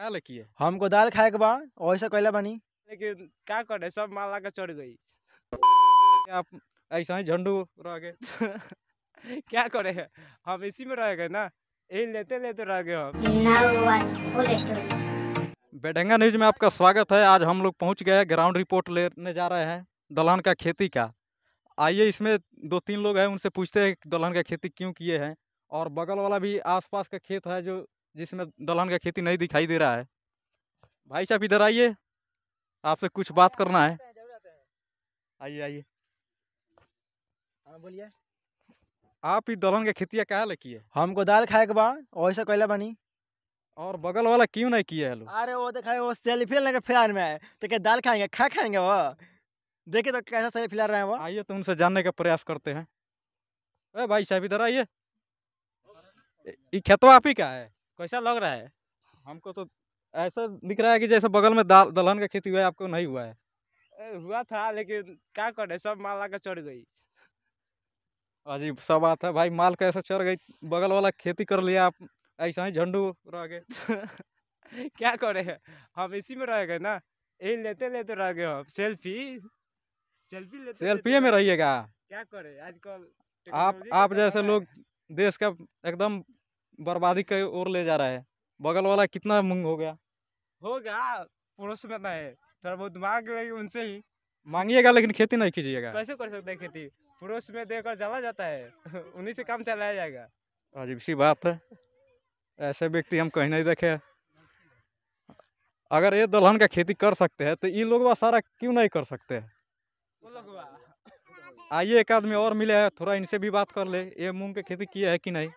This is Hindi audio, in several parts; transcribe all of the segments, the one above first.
का लकी हमको दाल खाए के बा ऐसा कहला बानी लेकिन का करे सब माल लगा चढ़ गई आप ऐसा ही झंडू रह गए क्या करे हम इसी में रह गए ना यही लेते लेते रह गए हम बेडंगा न्यूज में आपका स्वागत है आज हम लोग पहुंच गए ग्राउंड रिपोर्ट लेने जा रहे हैं दलहन का खेती का आइए इसमें दो तीन लोग हैं उनसे पूछते हैं दलहन का खेती क्यों किए हैं और बगल वाला भी आसपास का खेत है जो जिसमें दलहन का खेती नहीं दिखाई दे रहा है भाई साहब इधर आइए आपसे कुछ बात करना है आइए आइए हाँ, बोलिए आप ही दलहन के खेती क्या लगी है हमको दाल खाए के बा वैसा कैला बनी और बगल वाला क्यों नहीं किया है अरे वो देखा तो वो सेल्फी के फेर में आए तो क्या दाल खाएंगे खा खाएंगे वो देखे तो कैसा सेल्फी ले रहे हैं वो आइए तो उनसे जानने का प्रयास करते हैं अरे भाई साहब इधर आइए ये खेतवा आप ही का है कैसा लग रहा है हमको तो ऐसा दिख रहा है कि जैसे बगल में दलहन का खेती हुआ है आपको नहीं हुआ है ए, हुआ था लेकिन क्या करे सब माल आकर चढ़ गई अजीब सब बात है भाई माल कैसे चढ़ गई बगल वाला खेती कर लिया आप ऐसा ही झंडू रह गए क्या करे हम इसी में रह गए ना यही लेते लेते रह गए हम सेल्फी सेल्फी लेते सेल्फी में रहिएगा क्या करे आजकल आप आप जैसे लोग देश का एकदम बर्बादी के ओर ले जा रहा है बगल वाला कितना मुंग हो गया हो गया पड़ोस में ना है थोड़ा बहुत मांग लगे उनसे ही मांगिएगा लेकिन खेती नहीं कीजिएगा कैसे कर सकते हैं खेती पड़ोस में देकर जला जाता है उन्हीं से काम चलाया जाएगा अजीब सी बात है ऐसे व्यक्ति हम कहीं नहीं देखे अगर ये दलहन का खेती कर सकते हैं तो ये लोग सारा क्यों नहीं कर सकते है आइए एक आदमी और मिले थोड़ा इनसे भी बात कर ले ये मूंग की खेती किया है कि नहीं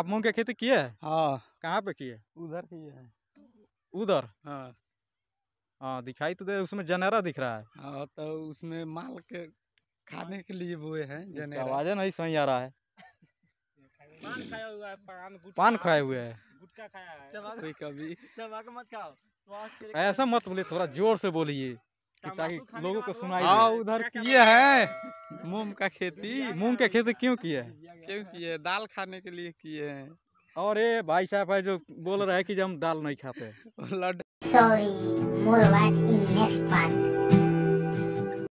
आप मूंग के खेती किए हैं हाँ कहाँ पे किए उधर किए है उधर हाँ हाँ दिखाई तो दे उसमें जनेरा दिख रहा है हाँ तो उसमें माल के खाने के लिए बोए हैं जनेरा नहीं सही आ रहा है पान खाया हुआ है पान खाए हुए है गुटखा खाया है कभी मत खाओ ऐसा मत बोलिए थोड़ा जोर से बोलिए ताकि लोगों को सुनाई हाँ, उधर किए हैं मूंग का खेती मूंग का खेती क्यों किया है क्यों किए दाल खाने के लिए किए हैं और ये भाई साहब है जो बोल रहा है कि हम दाल नहीं खाते sorry more in next part